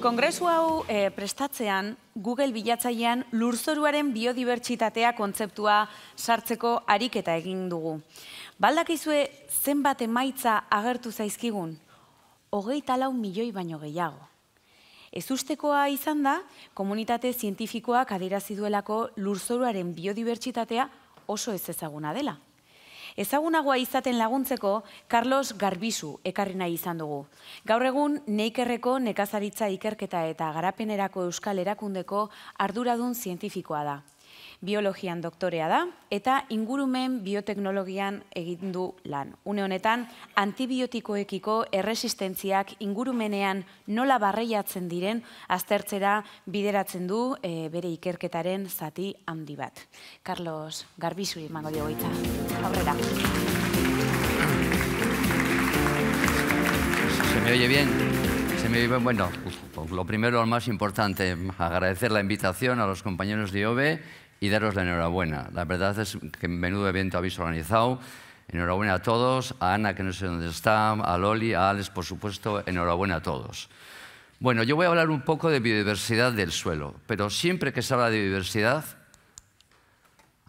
Kongresu hau eh, prestatzean, Google bilatzailean lurzoruaren biodibertsitatea kontzeptua sartzeko ariketa egin dugu. Baldakizue zenbat emaitza agertu zaizkigun? Hogeita lau milioi baino gehiago. Ez ustekoa izan da, komunitate zientifikoak adirazi duelako lurzoruaren biodibertsitatea oso ez ezaguna dela. Ezagunagoa izaten laguntzeko, Carlos Garbizu ekarri nahi izan dugu. Gaur egun, neikerreko nekazaritza ikerketa eta garapenerako euskal erakundeko arduradun zientifikoa da biologian doktorea da eta ingurumen bioteknologian egiten du lan. Une honetan, antibiotikoekiko erresistentziak ingurumenean nola barreiatzen diren aztertzera bideratzen du eh, bere ikerketaren zati handi bat. Carlos Garbizu emango dio Aurrera. Se me oye bien. Bueno, lo primero, lo más importante, agradecer la invitación a los compañeros de IOVE. y daros la enhorabuena. La verdad es que menudo evento habéis organizado. Enhorabuena a todos, a Ana, que no sé dónde está, a Loli, a Alex, por supuesto, enhorabuena a todos. Bueno, yo voy a hablar un poco de biodiversidad del suelo, pero siempre que se habla de biodiversidad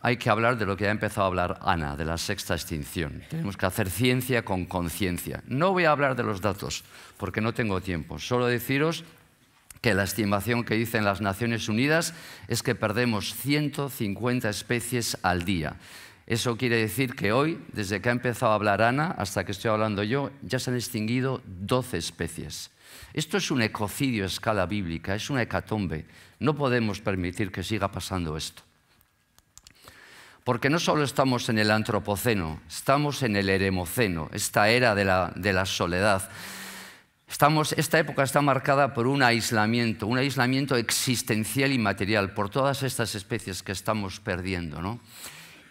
hay que hablar de lo que ha empezado a hablar Ana, de la sexta extinción. Tenemos que hacer ciencia con conciencia. No voy a hablar de los datos, porque no tengo tiempo. Solo deciros que la estimación que dicen las Naciones Unidas es que perdemos 150 especies al día. Eso quiere decir que hoy, desde que ha empezado a hablar Ana hasta que estoy hablando yo, ya se han extinguido 12 especies. Esto es un ecocidio a escala bíblica, es una hecatombe. No podemos permitir que siga pasando esto. Porque no solo estamos en el antropoceno, estamos en el eremoceno, esta era de la, de la soledad esta época está marcada por un aislamiento, un aislamiento existencial y material, por todas estas especies que estamos perdiendo.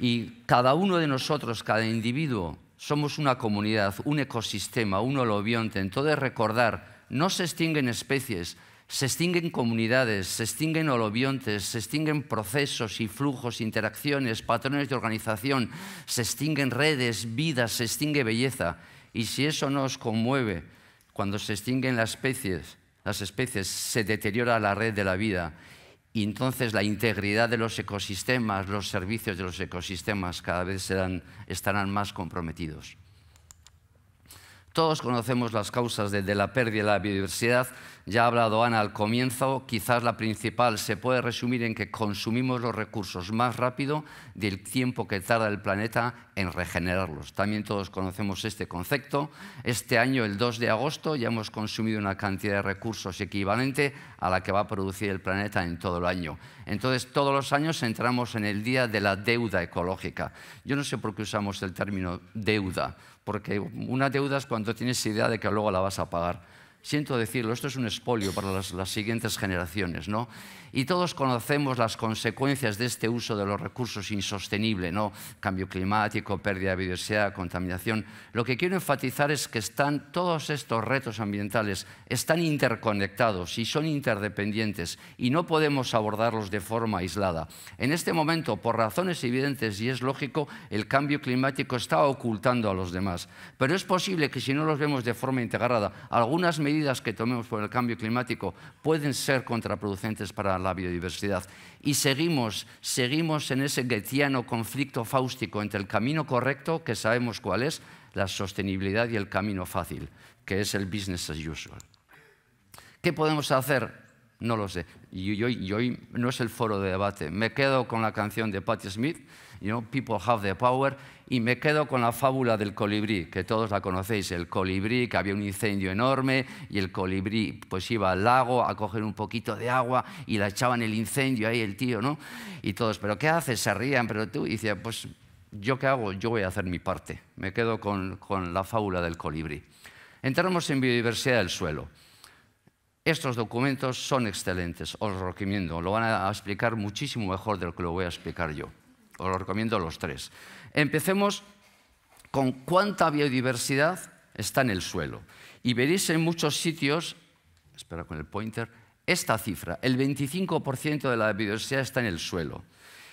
Y cada uno de nosotros, cada individuo, somos una comunidad, un ecosistema, un holobionte. Entonces recordar, no se extinguen especies, se extinguen comunidades, se extinguen holobiontes, se extinguen procesos y flujos, interacciones, patrones de organización, se extinguen redes, vidas, se extingue belleza. Y si eso nos conmueve, cuando se extinguen las especies, las especies se deteriora la red de la vida y entonces la integridad de los ecosistemas, los servicios de los ecosistemas cada vez estarán más comprometidos. Todos conocemos las causas de la pérdida de la biodiversidad, ya ha hablado Ana al comienzo, quizás la principal se puede resumir en que consumimos los recursos más rápido del tiempo que tarda el planeta en regenerarlos. También todos conocemos este concepto. Este año, el 2 de agosto, ya hemos consumido una cantidad de recursos equivalente a la que va a producir el planeta en todo el año. Entonces, todos los años entramos en el día de la deuda ecológica. Yo no sé por qué usamos el término deuda, porque una deuda es cuando tienes idea de que luego la vas a pagar Siento decirlo, esto es un espolio para las, siguientes generaciones, ¿no? Y todos conocemos las consecuencias de este uso de los recursos insostenible, ¿no? Cambio climático, pérdida de biodiversidad, contaminación. Lo que quiero enfatizar es que están, todos estos retos ambientales están interconectados y son interdependientes y no podemos abordarlos de forma aislada. En este momento, por razones evidentes y es lógico, el cambio climático está ocultando a los demás. Pero es posible que si no los vemos de forma integrada, algunas medidas medidas que tomemos por el cambio climático pueden ser contraproducentes para la biodiversidad. Y seguimos, seguimos en ese guetiano conflicto fáustico entre el camino correcto, que sabemos cuál es, la sostenibilidad y el camino fácil, que es el business as usual. ¿Qué podemos hacer? No lo sé. Y hoy, no es el foro de debate. Me quedo con la canción de Patti Smith, you People Have the Power, y me quedo con la fábula del colibrí, que todos la conocéis, el colibrí, que había un incendio enorme y el colibrí pues iba al lago a coger un poquito de agua y la echaban el incendio ahí el tío, ¿no? Y todos, ¿pero qué haces? Se rían, pero tú, y pues, ¿yo qué hago? Yo voy a hacer mi parte. Me quedo con la fábula del colibrí. Entramos en biodiversidad del suelo. Estos documentos son excelentes, os lo recomiendo. Lo van a explicar muchísimo mejor de lo que lo voy a explicar yo. Os lo recomiendo los tres. Empecemos con cuánta biodiversidad está en el suelo. Y veréis en muchos sitios, espera con el pointer, esta cifra, el 25% de la biodiversidad está en el suelo.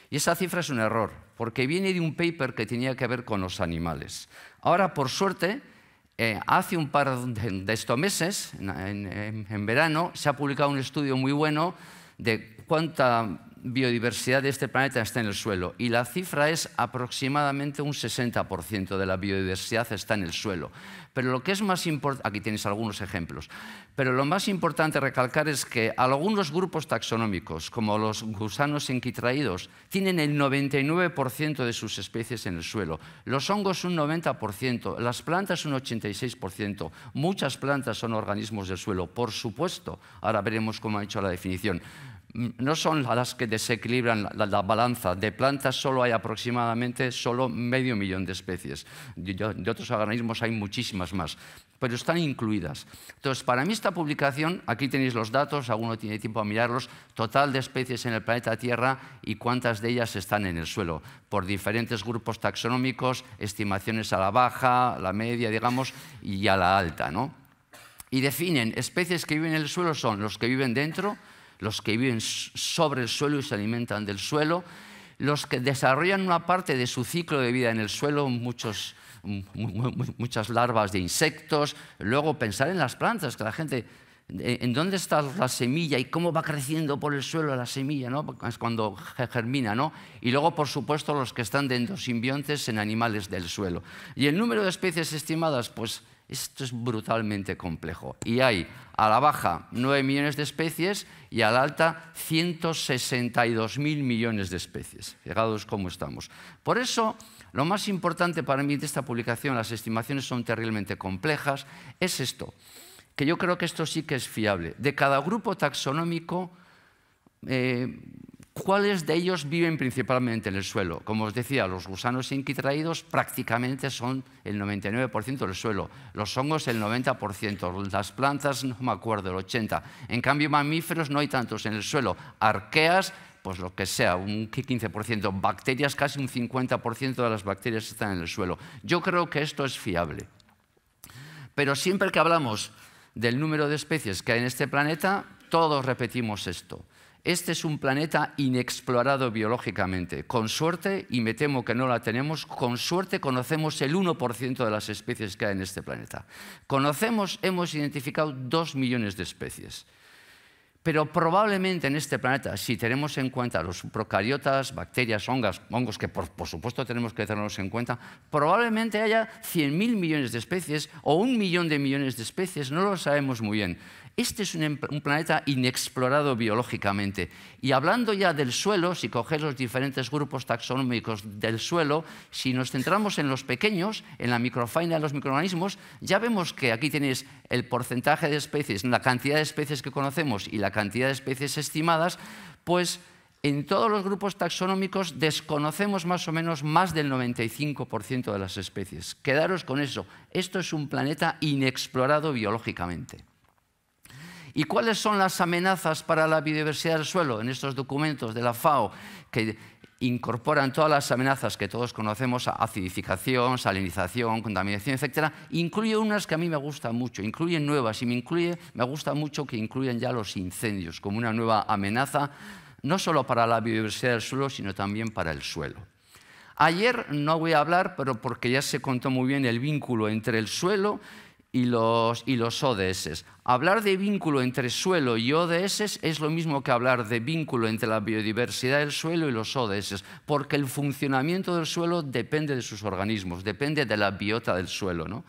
Y esa cifra es un error, porque viene de un paper que tenía que ver con los animales. Ahora, por suerte, eh, hace un par de estos meses, en verano, se ha publicado un estudio muy bueno de cuánta biodiversidad de este planeta está en el suelo y la cifra es aproximadamente un 60% de la biodiversidad está en el suelo. Pero lo que es más importante, aquí tienes algunos ejemplos, pero lo más importante recalcar es que algunos grupos taxonómicos, como los gusanos enquitraídos, tienen el 99% de sus especies en el suelo, los hongos un 90%, las plantas un 86%, muchas plantas son organismos del suelo, por supuesto, ahora veremos cómo ha hecho la definición no son las que desequilibran la, balanza. De plantas solo hay aproximadamente solo medio millón de especies. De, otros organismos hay muchísimas más, pero están incluidas. Entonces, para mí esta publicación, aquí tenéis los datos, alguno tiene tiempo a mirarlos, total de especies en el planeta Tierra y cuántas de ellas están en el suelo, por diferentes grupos taxonómicos, estimaciones a la baja, a la media, digamos, y a la alta. ¿no? Y definen, especies que viven en el suelo son los que viven dentro, los que viven sobre el suelo y se alimentan del suelo, los que desarrollan una parte de su ciclo de vida en el suelo, muchos, muchas larvas de insectos, luego pensar en las plantas, que la gente, ¿en dónde está la semilla y cómo va creciendo por el suelo la semilla? ¿no? Es cuando germina, ¿no? Y luego, por supuesto, los que están de simbiontes en animales del suelo. Y el número de especies estimadas, pues esto es brutalmente complejo. Y hay a la baja 9 millones de especies y a la alta mil millones de especies. llegados como estamos. Por eso, lo más importante para mí de esta publicación, las estimaciones son terriblemente complejas, es esto, que yo creo que esto sí que es fiable. De cada grupo taxonómico, eh, ¿Cuáles de ellos viven principalmente en el suelo. Como os decía, los gusanos inquitraídos prácticamente son el 99% del suelo, los hongos el 90%, las plantas no me acuerdo, el 80%. En cambio, mamíferos no hay tantos en el suelo, arqueas pues lo que sea, un 15%, bacterias, casi un 50% de las bacterias están en el suelo. Yo creo que esto es fiable. Pero siempre que hablamos del número de especies que hay en este planeta, todos repetimos esto. Este es un planeta inexplorado biológicamente. Con suerte, y me temo que no la tenemos, con suerte conocemos el 1% de las especies que hay en este planeta. Conocemos, hemos identificado 2 millones de especies. Pero probablemente en este planeta, si tenemos en cuenta los procariotas, bacterias, hongos, que por, supuesto tenemos que tenerlos en cuenta, probablemente haya 100.000 millones de especies o un millón de millones de especies, no lo sabemos muy bien. Este es em, un, planeta inexplorado biológicamente. Y hablando ya del suelo, si coges los diferentes grupos taxonómicos del suelo, si nos centramos en los pequeños, en la microfauna de los microorganismos, ya vemos que aquí tienes el porcentaje de especies, la cantidad de especies que conocemos y la cantidad de especies estimadas, pues en todos los grupos taxonómicos desconocemos más o menos más del 95% de las especies. Quedaros con eso. Esto es un planeta inexplorado biológicamente. ¿Y cuáles son las amenazas para la biodiversidad del suelo en estos documentos de la FAO que incorporan todas las amenazas que todos conocemos, acidificación, salinización, contaminación, etcétera, incluye unas que a mí me gustan mucho, incluyen nuevas y me incluye, me gusta mucho que incluyan ya los incendios como una nueva amenaza no solo para la biodiversidad del suelo, sino también para el suelo. Ayer no voy a hablar, pero porque ya se contó muy bien el vínculo entre el suelo y los, y los ODS. Hablar de vínculo entre suelo y ODS es lo mismo que hablar de vínculo entre la biodiversidad del suelo y los ODS, porque el funcionamiento del suelo depende de sus organismos, depende de la biota del suelo.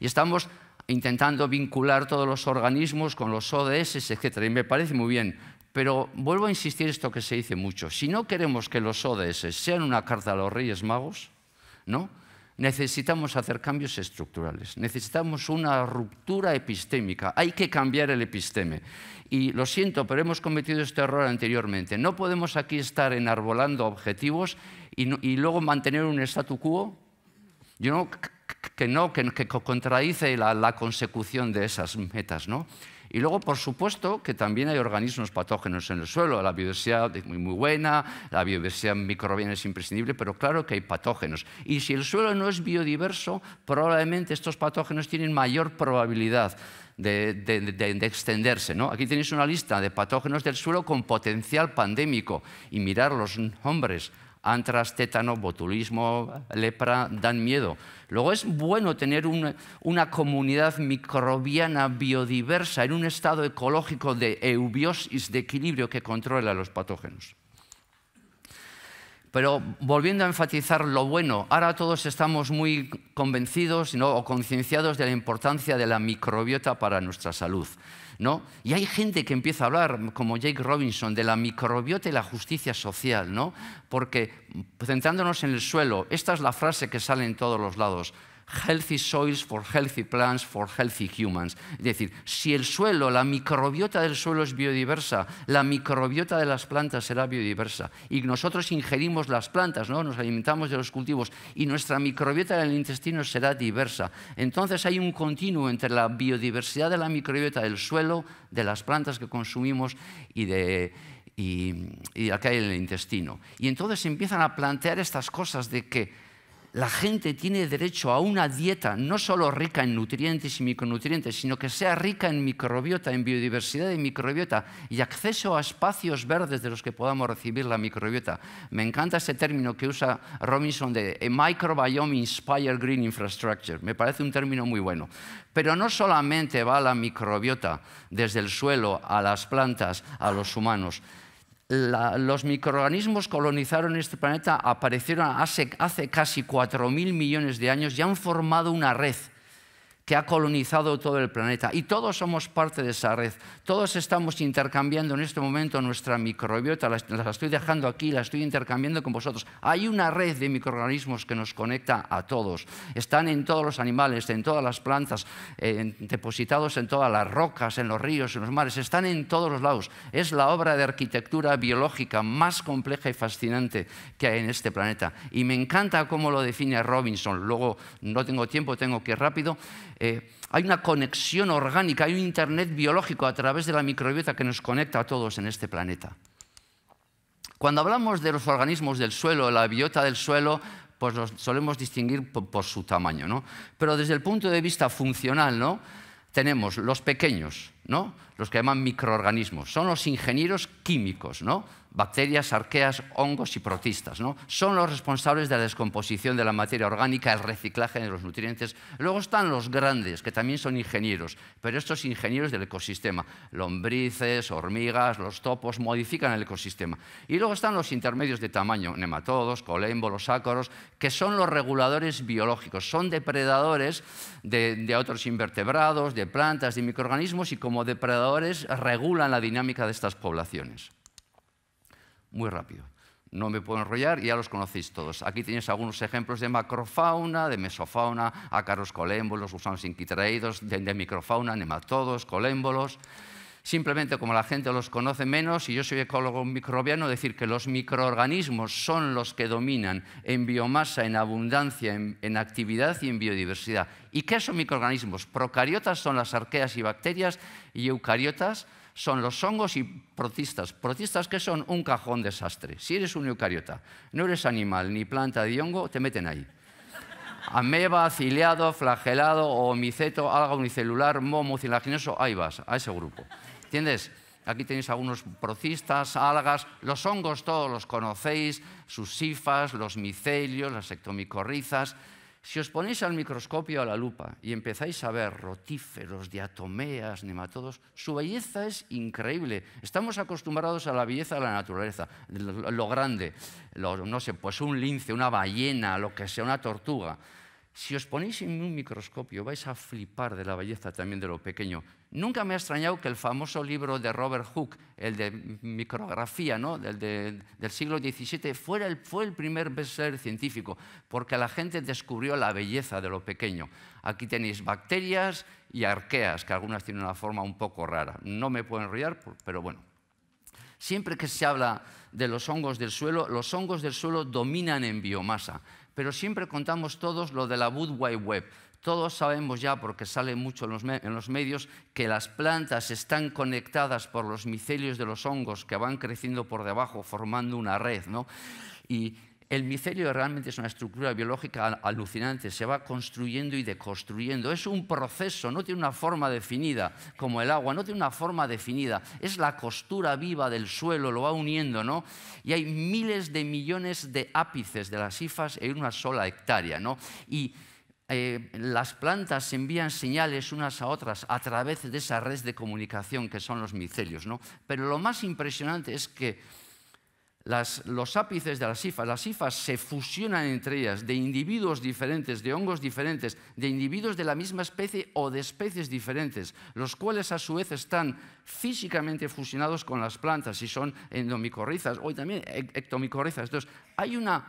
Y estamos intentando vincular todos los organismos con los ODS, etc. Y me parece muy bien. Pero vuelvo a insistir esto que se dice mucho. Si no queremos que los ODS sean una carta a los Reyes Magos, ¿no? Necesitamos hacer cambios estructurales, necesitamos una ruptura epistémica, hay que cambiar el episteme. Y lo siento, pero hemos cometido este error anteriormente. No podemos aquí estar enarbolando objetivos y, luego mantener un statu quo que no, que, contradice la, la, consecución de esas metas. ¿no? Y luego, por supuesto, que también hay organismos patógenos en el suelo. La biodiversidad es muy, muy buena, la biodiversidad microbiana es imprescindible, pero claro que hay patógenos. Y si el suelo no es biodiverso, probablemente estos patógenos tienen mayor probabilidad de, extenderse. ¿no? Aquí tenéis una lista de patógenos del suelo con potencial pandémico y mirar los nombres antras, tétano, botulismo, lepra, dan miedo. Luego es bueno tener una, comunidad microbiana biodiversa en un estado ecológico de eubiosis, de equilibrio que controla los patógenos. Pero volviendo a enfatizar lo bueno, ahora todos estamos muy convencidos o concienciados de la importancia de la microbiota para nuestra salud. Y hay gente que empieza a hablar, como Jake Robinson, de la microbiota y la justicia social, ¿no? Porque pues, centrándonos en el suelo, esta es la frase que sale en todos los lados. Healthy Soils for Healthy Plants for Healthy Humans. Es decir, si el suelo, la microbiota del suelo es biodiversa, la microbiota de las plantas será biodiversa. Y nosotros ingerimos las plantas, ¿no? nos alimentamos de los cultivos y nuestra microbiota del intestino será diversa. Entonces hay un continuo entre la biodiversidad de la microbiota del suelo, de las plantas que consumimos y de y, y acá en el intestino. Y entonces empiezan a plantear estas cosas de que la gente tiene derecho a una dieta no solo rica en nutrientes y micronutrientes, sino que sea rica en microbiota, en biodiversidad de microbiota, y acceso a espacios verdes de los que podamos recibir la microbiota. Me encanta ese término que usa Robinson de microbiome inspired green infrastructure. Me parece un término muy bueno. Pero no solamente va la microbiota desde el suelo a las plantas, a los humanos los microorganismos colonizaron este planeta, aparecieron hace, hace casi 4.000 millones de años y han formado una red que ha colonizado todo el planeta. Y todos somos parte de esa red. Todos estamos intercambiando en este momento nuestra microbiota. La, estoy dejando aquí, la estoy intercambiando con vosotros. Hay una red de microorganismos que nos conecta a todos. Están en todos los animales, en todas las plantas, depositados en todas las rocas, en los ríos, en los mares. Están en todos los lados. Es la obra de arquitectura biológica más compleja y fascinante que hay en este planeta. Y me encanta cómo lo define Robinson. Luego no tengo tiempo, tengo que ir rápido. Eh, hay una conexión orgánica, hay un internet biológico a través de la microbiota que nos conecta a todos en este planeta. Cuando hablamos de los organismos del suelo, la biota del suelo, pues los solemos distinguir por, por su tamaño, ¿no? Pero desde el punto de vista funcional, ¿no? Tenemos los pequeños, los que llaman microorganismos, son los ingenieros químicos, ¿no? bacterias, arqueas, hongos y protistas. ¿no? Son los responsables de la descomposición de la materia orgánica, el reciclaje de los nutrientes. Luego están los grandes, que también son ingenieros, pero estos ingenieros del ecosistema, lombrices, hormigas, los topos, modifican el ecosistema. Y luego están los intermedios de tamaño, nematodos, colémbolos, ácaros, que son los reguladores biológicos, son depredadores de otros invertebrados, de plantas, de microorganismos y como como depredadores regulan la dinámica de estas poblaciones. Muy rápido. No me puedo enrollar, ya los conocéis todos. Aquí tenéis algunos ejemplos de macrofauna, de mesofauna, ácaros colémbolos, gusanos inquitraídos, de, de microfauna, nematodos, colémbolos simplemente como la gente los conoce menos, y yo soy ecólogo microbiano, decir que los microorganismos son los que dominan en biomasa, en abundancia, en, actividad y en biodiversidad. ¿Y qué son microorganismos? Procariotas son las arqueas y bacterias y eucariotas son los hongos y protistas. Protistas que son un cajón desastre. Si eres un eucariota, no eres animal ni planta de hongo, te meten ahí. Ameba, ciliado, flagelado, o miceto, alga unicelular, momo, cilaginoso, ahí vas, a ese grupo. ¿Entiendes? Aquí tenéis algunos procistas, algas, los hongos todos los conocéis, sus sifas, los micelios, las ectomicorrizas. Si os ponéis al microscopio a la lupa y empezáis a ver rotíferos, diatomeas, nematodos, su belleza es increíble. Estamos acostumbrados a la belleza de la naturaleza, lo grande, no sé, pues un lince, una ballena, lo que sea, una tortuga. Si os ponéis en un microscopio vais a flipar de la belleza también de lo pequeño. Nunca me ha extrañado que el famoso libro de Robert Hooke, el de micrografía ¿no? del, siglo XVII, fuera el, fue el primer ser científico, porque la gente descubrió la belleza de lo pequeño. Aquí tenéis bacterias y arqueas, que algunas tienen una forma un poco rara. No me puedo enrollar, pero bueno. Siempre que se habla de los hongos del suelo, los hongos del suelo dominan en biomasa, pero siempre contamos todos lo de la Wood Wide Web. Todos sabemos ya, porque sale mucho en los, medios, que las plantas están conectadas por los micelios de los hongos que van creciendo por debajo, formando una red. ¿no? El micelio realmente es una estructura biológica alucinante, se va construyendo y deconstruyendo. Es un proceso, no tiene una forma definida, como el agua, no tiene una forma definida. Es la costura viva del suelo, lo va uniendo, ¿no? Y hay miles de millones de ápices de las hifas en una sola hectárea, ¿no? Y eh, las plantas envían señales unas a otras a través de esa red de comunicación que son los micelios, ¿no? Pero lo más impresionante es que los ápices de las hifas. Las hifas se fusionan entre ellas de individuos diferentes, de hongos diferentes, de individuos de la misma especie o de especies diferentes, los cuales a su vez están físicamente fusionados con las plantas y son endomicorrizas o también ectomicorrizas. Entonces, hay una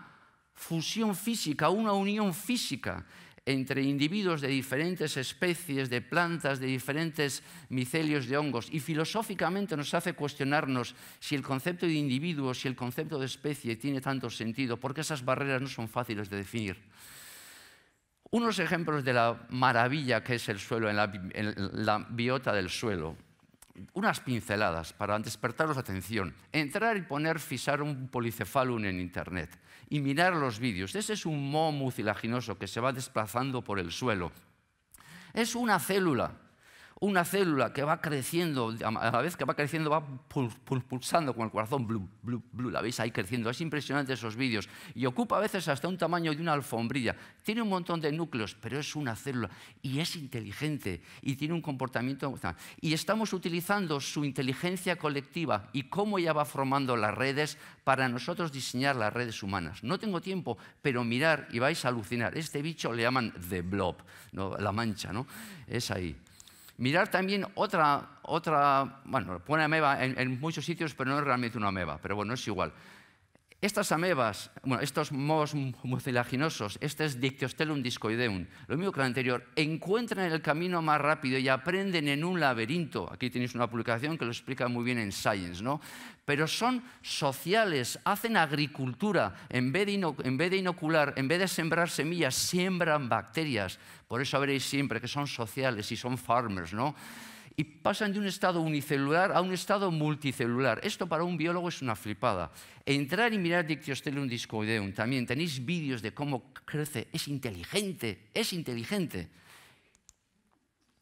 fusión física, una unión física entre individuos de diferentes especies, de plantas, de diferentes micelios de hongos. Y filosóficamente nos hace cuestionarnos si el concepto de individuo, si el concepto de especie tiene tanto sentido, porque esas barreras no son fáciles de definir. Unos ejemplos de la maravilla que es el suelo, en la, biota del suelo unas pinceladas para despertaros la atención. Entrar y poner, fisar un policefalum en Internet y mirar los vídeos. Ese es un moho mucilaginoso que se va desplazando por el suelo. Es una célula una célula que va creciendo, a la vez que va creciendo va pulsando con el corazón, la veis ahí creciendo, es impresionante esos vídeos, y ocupa a veces hasta un tamaño de una alfombrilla, tiene un montón de núcleos, pero es una célula, y es inteligente, y tiene un comportamiento... Y estamos utilizando su inteligencia colectiva y cómo ella va formando las redes para nosotros diseñar las redes humanas. No tengo tiempo, pero mirar y vais a alucinar. Este bicho le llaman The Blob, la mancha, ¿no? Es ahí. Mirar también otra, otra bueno, pone ameba en, en muchos sitios, pero no es realmente una ameba, pero bueno, es igual. Estas amebas, bueno, estos mohos mucilaginosos, este es Dictyostelum discoideum, lo mismo que el anterior, encuentran el camino más rápido y aprenden en un laberinto. Aquí tenéis una publicación que lo explica muy bien en Science, ¿no? Pero son sociales, hacen agricultura, en vez de inocular, en vez de sembrar semillas, siembran bacterias. Por eso veréis siempre que son sociales y son farmers, ¿no? y pasan de un estado unicelular a un estado multicelular. Esto para un biólogo es una flipada. Entrar y mirar Dictyostelium discoideum, también tenéis vídeos de cómo crece, es inteligente, es inteligente.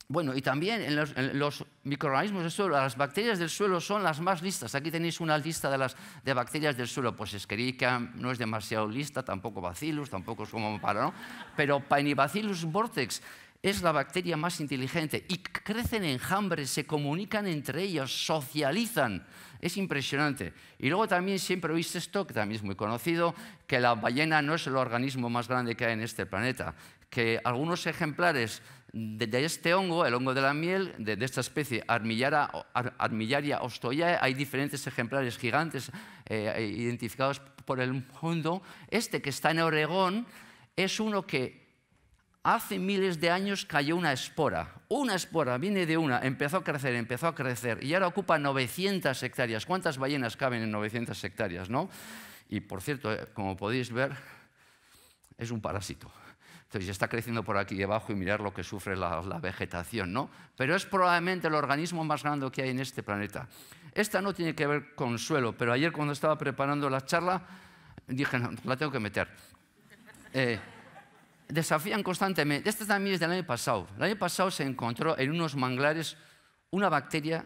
Bueno, y también en los, microorganismos del suelo, las bacterias del suelo son las más listas. Aquí tenéis una lista de, las, de bacterias del suelo. Pues Escherichia no es demasiado lista, tampoco Bacillus, tampoco es como para, ¿no? Pero Painibacillus vortex, es la bacteria más inteligente y crecen en enjambres, se comunican entre ellos, socializan. Es impresionante. Y luego también siempre oís esto, que también es muy conocido, que la ballena no es el organismo más grande que hay en este planeta, que algunos ejemplares de, este hongo, el hongo de la miel, de, esta especie Armillaria, ostoyae, hay diferentes ejemplares gigantes eh, eh, identificados por el mundo. Este que está en Oregón es uno que hace miles de años cayó una espora. Una espora, viene de una, empezó a crecer, empezó a crecer y ahora ocupa 900 hectáreas. ¿Cuántas ballenas caben en 900 hectáreas, no? Y por cierto, eh, como podéis ver, es un parásito. Entonces está creciendo por aquí debajo y mirar lo que sufre la, vegetación, ¿no? Pero es probablemente el organismo más grande que hay en este planeta. Esta no tiene que ver con suelo, pero ayer cuando estaba preparando la charla dije, no, la tengo que meter. Eh, desafían constantemente. Este también es del año pasado. El año pasado se encontró en unos manglares una bacteria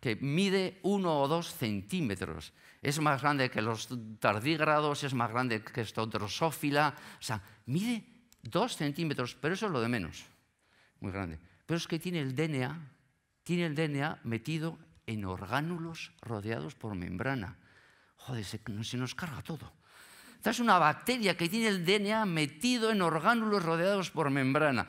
que mide uno o dos centímetros. Es más grande que los tardígrados, es más grande que esta drosófila. O sea, mide dos centímetros, pero eso es lo de menos. Muy grande. Pero es que tiene el DNA, tiene el DNA metido en orgánulos rodeados por membrana. Joder, se nos carga todo. Esta es una bacteria que tiene el DNA metido en orgánulos rodeados por membrana.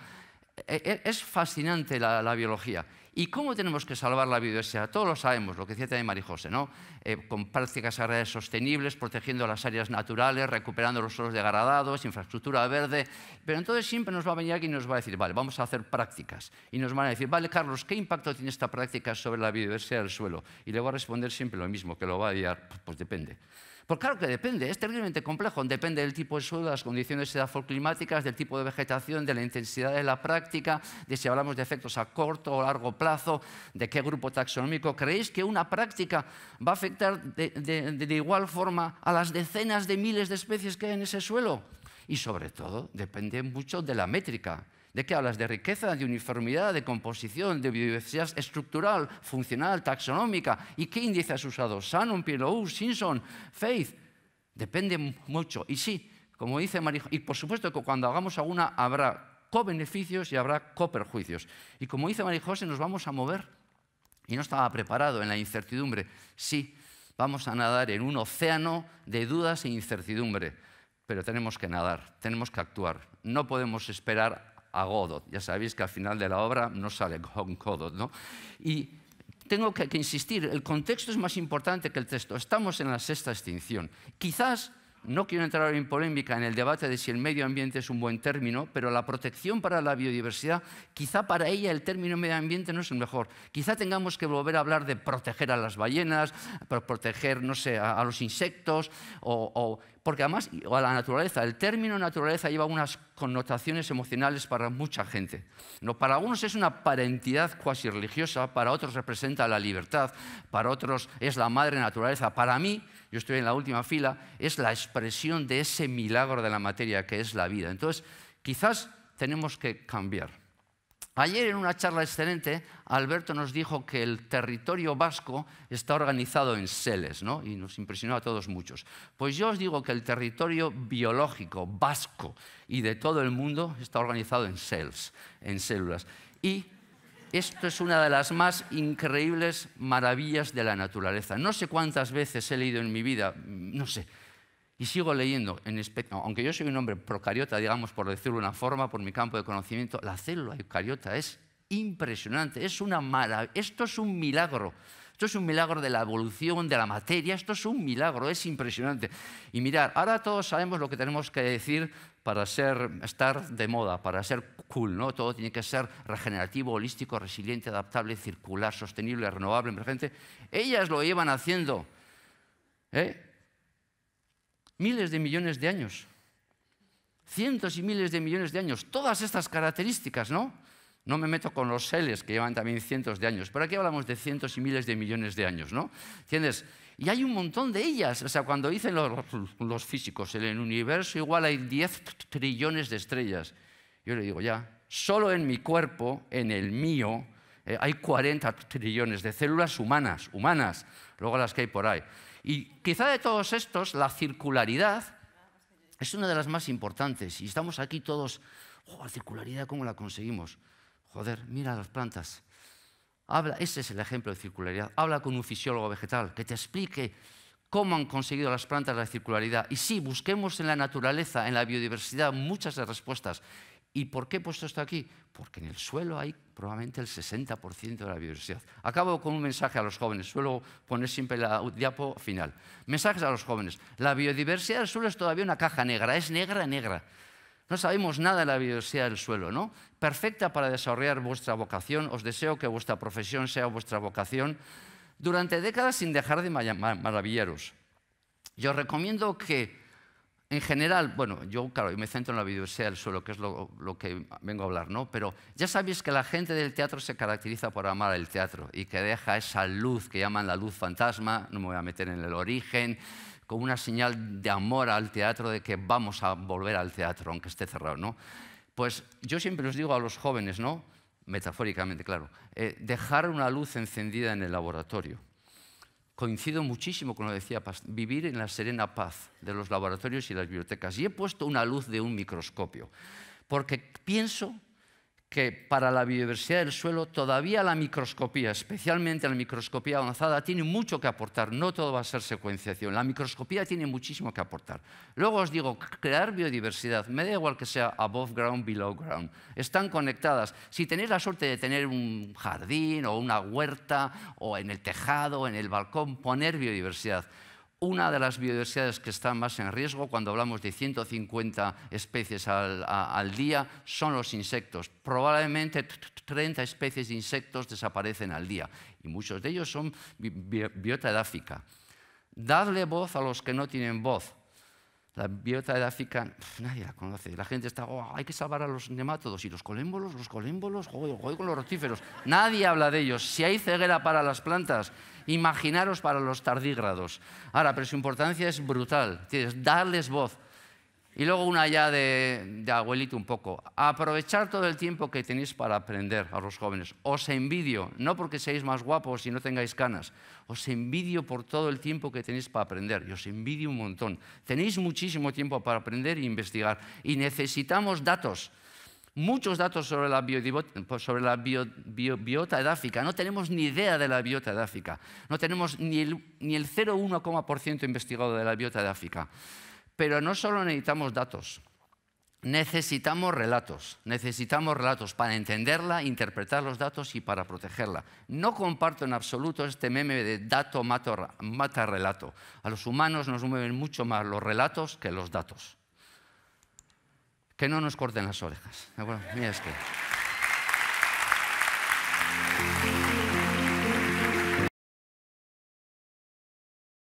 E, e, es fascinante la, biología. ¿Y cómo tenemos que salvar la biodiversidad? Todos lo sabemos, lo que decía también Marijose, ¿no? Eh, con prácticas agrarias sostenibles, protegiendo las áreas naturales, recuperando los suelos degradados, infraestructura verde. Pero entonces siempre nos va a venir aquí y nos va a decir, vale, vamos a hacer prácticas. Y nos van a decir, vale, Carlos, ¿qué impacto tiene esta práctica sobre la biodiversidad del suelo? Y le va a responder siempre lo mismo, que lo va a decir, pues depende. Porque claro que depende, es terriblemente complejo, depende del tipo de suelo, de las condiciones edafoclimáticas, del tipo de vegetación, de la intensidad de la práctica, de si hablamos de efectos a corto o largo plazo, de qué grupo taxonómico. ¿Creéis que una práctica va a afectar de igual forma a las decenas de miles de especies que hay en ese suelo? Y sobre todo, depende mucho de la métrica. ¿De qué hablas? De riqueza, de uniformidad, de composición, de biodiversidad estructural, funcional, taxonómica. ¿Y qué índices has usado? Shannon, Pilou, Simpson, Faith. Depende mucho. Y sí, como dice Marijose y por supuesto que cuando hagamos alguna habrá co-beneficios y habrá co-perjuicios. Y como dice María nos vamos a mover. Y no estaba preparado en la incertidumbre. Sí, vamos a nadar en un océano de dudas e incertidumbre. Pero tenemos que nadar, tenemos que actuar. No podemos esperar a Godot. Ya sabéis que al final de la obra no sale con Godot, ¿no? Y tengo que, insistir, el contexto es más importante que el texto. Estamos en la sexta extinción. Quizás no quiero entrar en polémica en el debate de si el medio ambiente es un buen término, pero la protección para la biodiversidad, quizá para ella el término medio ambiente no es el mejor. Quizá tengamos que volver a hablar de proteger a las ballenas, proteger, no sé, a, los insectos, o, o porque además a la naturaleza, el término naturaleza lleva unas connotaciones emocionales para mucha gente. No, para algunos es una parentidad cuasi religiosa, para otros representa la libertad, para otros es la madre naturaleza. Para mí, yo estoy en la última fila, es la expresión de ese milagro de la materia que es la vida. Entonces, quizás tenemos que cambiar. Ayer en una charla excelente, Alberto nos dijo que el territorio vasco está organizado en seles, Y nos impresionó a todos muchos. Pues yo os digo que el territorio biológico vasco y de todo el mundo está organizado en cells, en células. Y esto es una de las más increíbles maravillas de la naturaleza. No sé cuántas veces he leído en mi vida, no sé, y sigo leyendo, aunque yo soy un hombre procariota, digamos, por decirlo de una forma, por mi campo de conocimiento, la célula eucariota es impresionante, es una maravilla, esto es un milagro. Esto es un milagro de la evolución, de la materia, esto es un milagro, es impresionante. Y mirar, ahora todos sabemos lo que tenemos que decir para ser, estar de moda, para ser cool, ¿no? Todo tiene que ser regenerativo, holístico, resiliente, adaptable, circular, sostenible, renovable, emergente. Ellas lo llevan haciendo. ¿eh? miles de millones de años, cientos y miles de millones de años, todas estas características, ¿no? No me meto con los seles que llevan también cientos de años, pero aquí hablamos de cientos y miles de millones de años, ¿no? ¿Entiendes? Y hay un montón de ellas. O sea, cuando dicen los, físicos, en el universo igual hay 10 trillones de estrellas. Yo le digo, ya, solo en mi cuerpo, en el mío, eh, hay 40 trillones de células humanas, humanas, luego las que hay por ahí. Y quizá de todos estos, la circularidad es una de las más importantes. Y estamos aquí todos, oh, la circularidad, ¿cómo la conseguimos? Joder, mira las plantas. Habla, ese es el ejemplo de circularidad. Habla con un fisiólogo vegetal que te explique cómo han conseguido las plantas la circularidad. Y sí, busquemos en la naturaleza, en la biodiversidad, muchas respuestas. ¿Y por qué he puesto esto aquí? Porque en el suelo hay probablemente el 60% de la biodiversidad. Acabo con un mensaje a los jóvenes. Suelo poner siempre la diapo final. Mensajes a los jóvenes. La biodiversidad del suelo es todavía una caja negra. Es negra, negra. No sabemos nada de la biodiversidad del suelo, ¿no? Perfecta para desarrollar vuestra vocación. Os deseo que vuestra profesión sea vuestra vocación durante décadas sin dejar de maravillaros. Yo recomiendo que en general, bueno, yo claro, me centro en la biodiversidad del suelo, que es lo, que vengo a hablar, ¿no? Pero ya sabéis que la gente del teatro se caracteriza por amar el teatro y que deja esa luz que llaman la luz fantasma, no me voy a meter en el origen, como una señal de amor al teatro, de que vamos a volver al teatro, aunque esté cerrado, ¿no? Pues yo siempre os digo a los jóvenes, ¿no? Metafóricamente, claro, eh, dejar una luz encendida en el laboratorio coincido muchísimo con lo que decía vivir en la serena paz de los laboratorios y las bibliotecas. Y he puesto una luz de un microscopio, porque pienso que para la biodiversidad del suelo todavía la microscopía, especialmente la microscopía avanzada, tiene mucho que aportar. No todo va a ser secuenciación. La microscopía tiene muchísimo que aportar. Luego os digo, crear biodiversidad, me da igual que sea above ground, below ground. Están conectadas. Si tenéis la suerte de tener un jardín o una huerta o en el tejado o en el balcón, poner biodiversidad una de las biodiversidades que está más en riesgo cuando hablamos de 150 especies al, día son los insectos. Probablemente 30 especies de insectos desaparecen al día y muchos de ellos son biota edáfica. Dadle voz a los que no tienen voz. La biota edáfica nadie la conoce. La gente está, oh, hay que salvar a los nemátodos y los colémbolos, los colémbolos, joder, juego con los rotíferos. Nadie habla de ellos. Si hay ceguera para las plantas, Imaginaros para los tardígrados. Ahora, pero su importancia es brutal. Tienes darles voz. Y luego una ya de, de abuelito un poco. Aprovechar todo el tiempo que tenéis para aprender a los jóvenes. Os envidio, no porque seáis más guapos y no tengáis canas. Os envidio por todo el tiempo que tenéis para aprender. Y os envidio un montón. Tenéis muchísimo tiempo para aprender e investigar. Y necesitamos datos muchos datos sobre la, pues biota sobre África, biota edáfica. No tenemos ni idea de la biota edáfica. No tenemos ni el, 0,1% investigado de la biota edáfica. Pero no solo necesitamos datos, necesitamos relatos, necesitamos relatos para entenderla, interpretar los datos y para protegerla. No comparto en absoluto este meme de dato mata relato. A los humanos nos mueven mucho más los relatos que los datos que no nos corten las orejas.